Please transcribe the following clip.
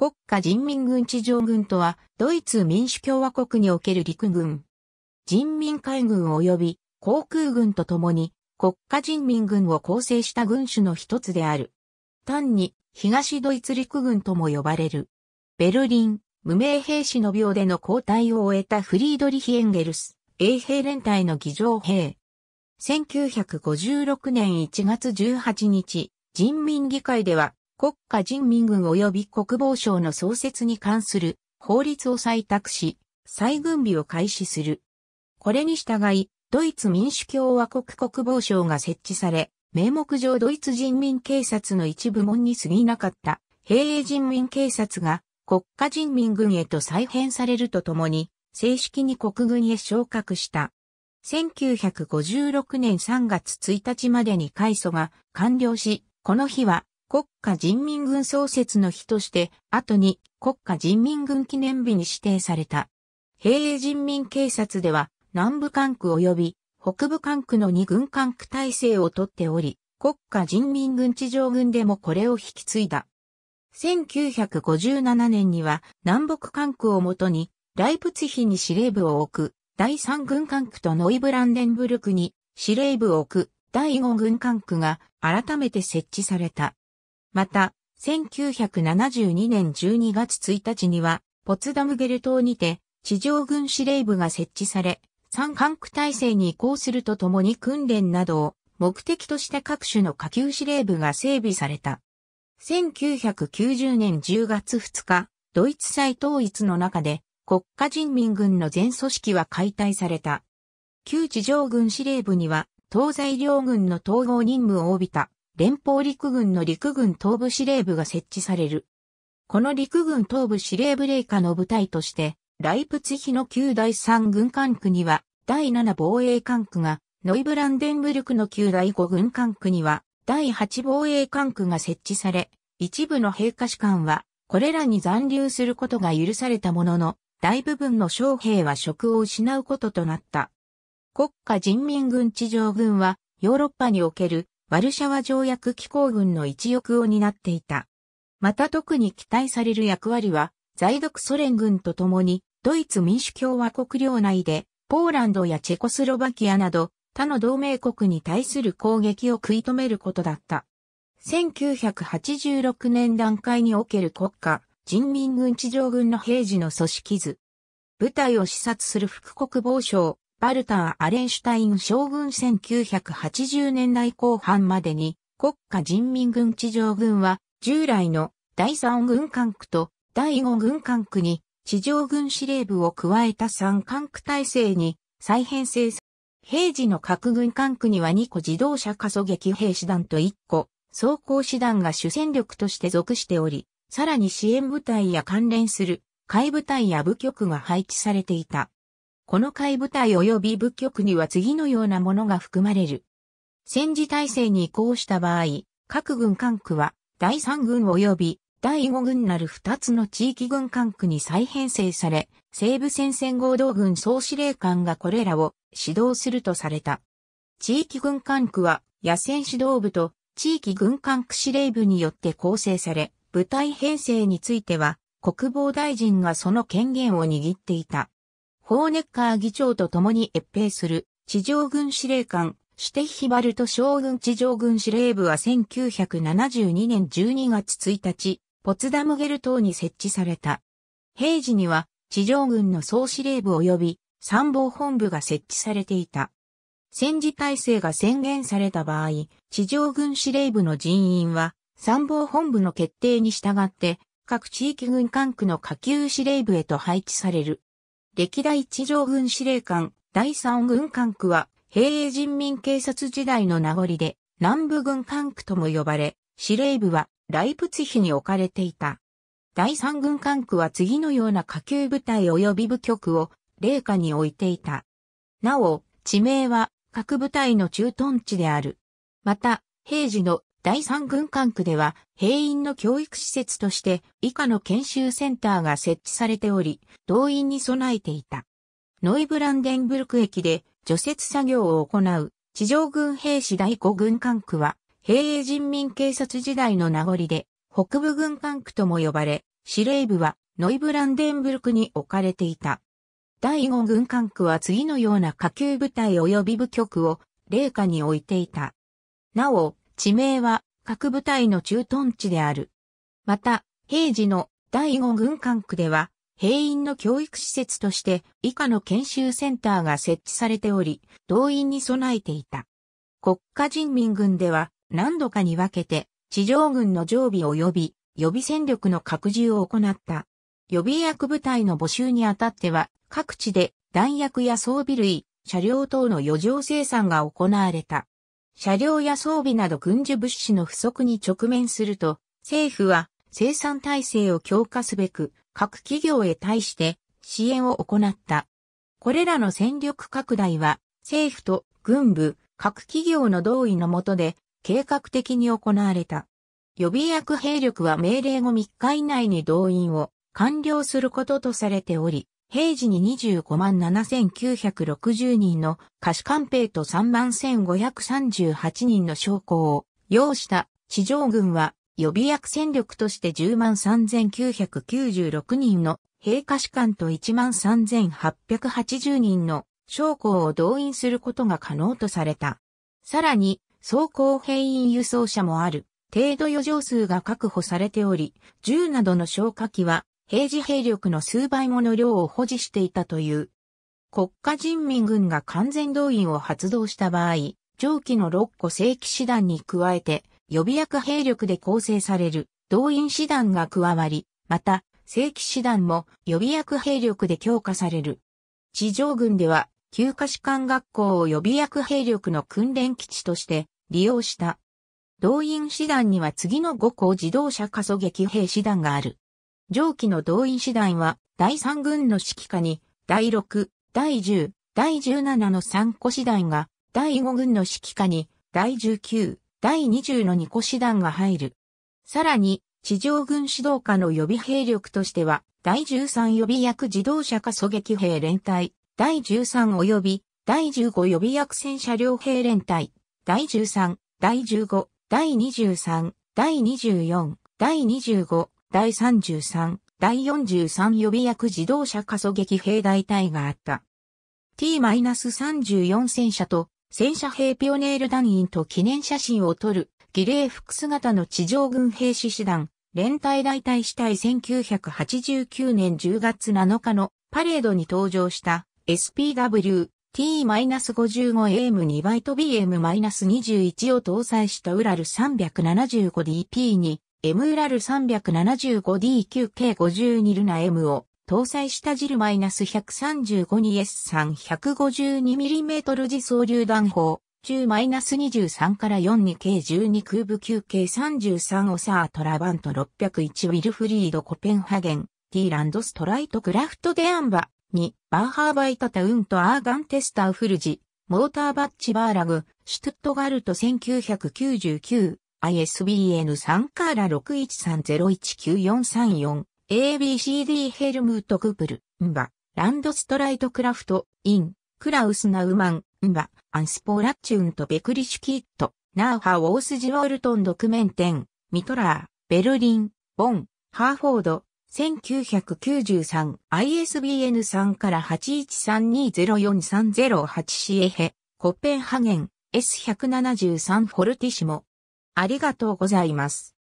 国家人民軍地上軍とは、ドイツ民主共和国における陸軍、人民海軍及び航空軍とともに、国家人民軍を構成した軍種の一つである。単に、東ドイツ陸軍とも呼ばれる。ベルリン、無名兵士の病での交代を終えたフリードリヒ・エンゲルス、衛兵連隊の議場兵。1956年1月18日、人民議会では、国家人民軍及び国防省の創設に関する法律を採択し、再軍備を開始する。これに従い、ドイツ民主共和国国防省が設置され、名目上ドイツ人民警察の一部門に過ぎなかった平営人民警察が国家人民軍へと再編されるとともに、正式に国軍へ昇格した。1956年3月1日までに改祖が完了し、この日は国家人民軍創設の日として、後に国家人民軍記念日に指定された。平英人民警察では、南部管区及び北部管区の二軍管区体制をとっており、国家人民軍地上軍でもこれを引き継いだ。1957年には南北管区をもとに、ライプツヒに司令部を置く、第3軍管区とノイブランデンブルクに司令部を置く、第5軍管区が改めて設置された。また、1972年12月1日には、ポツダムゲル島にて、地上軍司令部が設置され、三管区体制に移行するとともに訓練などを目的とした各種の下級司令部が整備された。1990年10月2日、ドイツ再統一の中で国家人民軍の全組織は解体された。旧地上軍司令部には東西両軍の統合任務を帯びた連邦陸軍の陸軍東部司令部が設置される。この陸軍東部司令部霊下の部隊として、ライプツヒの旧第3軍管区には、第7防衛管区が、ノイブランデンブルクの旧第5軍管区には、第8防衛管区が設置され、一部の兵科士官は、これらに残留することが許されたものの、大部分の将兵は職を失うこととなった。国家人民軍地上軍は、ヨーロッパにおけるワルシャワ条約機構軍の一翼を担っていた。また特に期待される役割は、在独ソ連軍と共に、ドイツ民主共和国領内で、ポーランドやチェコスロバキアなど、他の同盟国に対する攻撃を食い止めることだった。1986年段階における国家、人民軍地上軍の平時の組織図。部隊を視察する副国防省、バルター・アレンシュタイン将軍1980年代後半までに国家人民軍地上軍は従来の第3軍管区と第5軍管区に地上軍司令部を加えた3管区体制に再編成平時の各軍管区には2個自動車加速撃兵士団と1個装甲士団が主戦力として属しており、さらに支援部隊や関連する海部隊や部局が配置されていた。この海部隊及び部局には次のようなものが含まれる。戦時体制に移行した場合、各軍管区は第3軍及び第5軍なる2つの地域軍管区に再編成され、西部戦線合同軍総司令官がこれらを指導するとされた。地域軍管区は野戦指導部と地域軍管区司令部によって構成され、部隊編成については国防大臣がその権限を握っていた。ホーネッカー議長と共に越兵する地上軍司令官、シテヒバルト将軍地上軍司令部は1972年12月1日、ポツダムゲル島に設置された。平時には地上軍の総司令部及び参謀本部が設置されていた。戦時体制が宣言された場合、地上軍司令部の人員は参謀本部の決定に従って各地域軍管区の下級司令部へと配置される。歴代地上軍司令官、第三軍管区は、平英人民警察時代の名残で、南部軍管区とも呼ばれ、司令部は、ライプツヒに置かれていた。第三軍管区は次のような下級部隊及び部局を、霊下に置いていた。なお、地名は、各部隊の駐屯地である。また、平時の第三軍管区では、兵員の教育施設として以下の研修センターが設置されており、動員に備えていた。ノイブランデンブルク駅で除雪作業を行う地上軍兵士第5軍管区は、兵営人民警察時代の名残で、北部軍管区とも呼ばれ、司令部はノイブランデンブルクに置かれていた。第5軍管区は次のような下級部隊及び部局を、霊下に置いていた。なお、地名は各部隊の駐屯地である。また、平時の第5軍管区では、兵員の教育施設として以下の研修センターが設置されており、動員に備えていた。国家人民軍では何度かに分けて地上軍の常備及び予備戦力の拡充を行った。予備役部隊の募集にあたっては各地で弾薬や装備類、車両等の余剰生産が行われた。車両や装備など軍需物資の不足に直面すると、政府は生産体制を強化すべく各企業へ対して支援を行った。これらの戦力拡大は政府と軍部、各企業の同意のもとで計画的に行われた。予備役兵力は命令後3日以内に動員を完了することとされており、平時に25万7960人の可視官兵と3万1538人の将校を要した地上軍は予備役戦力として10万3996人の兵科士官と1万3880人の将校を動員することが可能とされた。さらに、装甲兵員輸送車もある、程度余剰数が確保されており、銃などの消火器は平時兵力の数倍もの量を保持していたという。国家人民軍が完全動員を発動した場合、上記の6個正規師団に加えて、予備役兵力で構成される動員師団が加わり、また、正規師団も予備役兵力で強化される。地上軍では、旧科士官学校を予備役兵力の訓練基地として利用した。動員師団には次の5校自動車加速撃兵師団がある。上記の動員師団は、第3軍の指揮下に、第6、第10、第17の3個師団が、第5軍の指揮下に、第19、第20の2個師団が入る。さらに、地上軍指導下の予備兵力としては、第13予備役自動車化狙撃兵連隊、第13及び、第15予備役戦車両兵連隊、第13、第15、第23、第24、第25、第33、第43予備役自動車加速撃兵大隊があった。T-34 戦車と戦車兵ピオネール団員と記念写真を撮る儀礼服姿の地上軍兵士師団連隊大隊死隊1989年10月7日のパレードに登場した SPW T-55AM2 倍と BM-21 を搭載したウラル 375DP にエ m ラル3 7 5 d q k 5 2ルナ M を搭載したジル -135 に S3152mm 自走流弾砲、中 -23 から4に k 12空部級 k 33オサートラバント601ウィルフリードコペンハゲン、ティーランドストライトクラフトデアンバ、2、バーハーバイタタウントアーガンテスターフルジ、モーターバッチバーラグ、シュトゥットガルト1999、ISBN3 から61301943 ABCD ヘルムート・クプル、ンバ、ランドストライト・クラフト、イン、クラウス・ナウマン、ンバ、アンスポーラッチュンとベクリシュキット、ナーハ・ウォースジ・ウォルトン・ドクメンテン、ミトラー、ベルリン、ボン、ハーフォード、1993 ISBN3 から8 1 3 2 0 4 3 0 8シエヘ、コペンハゲン、S173 フォルティシモ、ありがとうございます。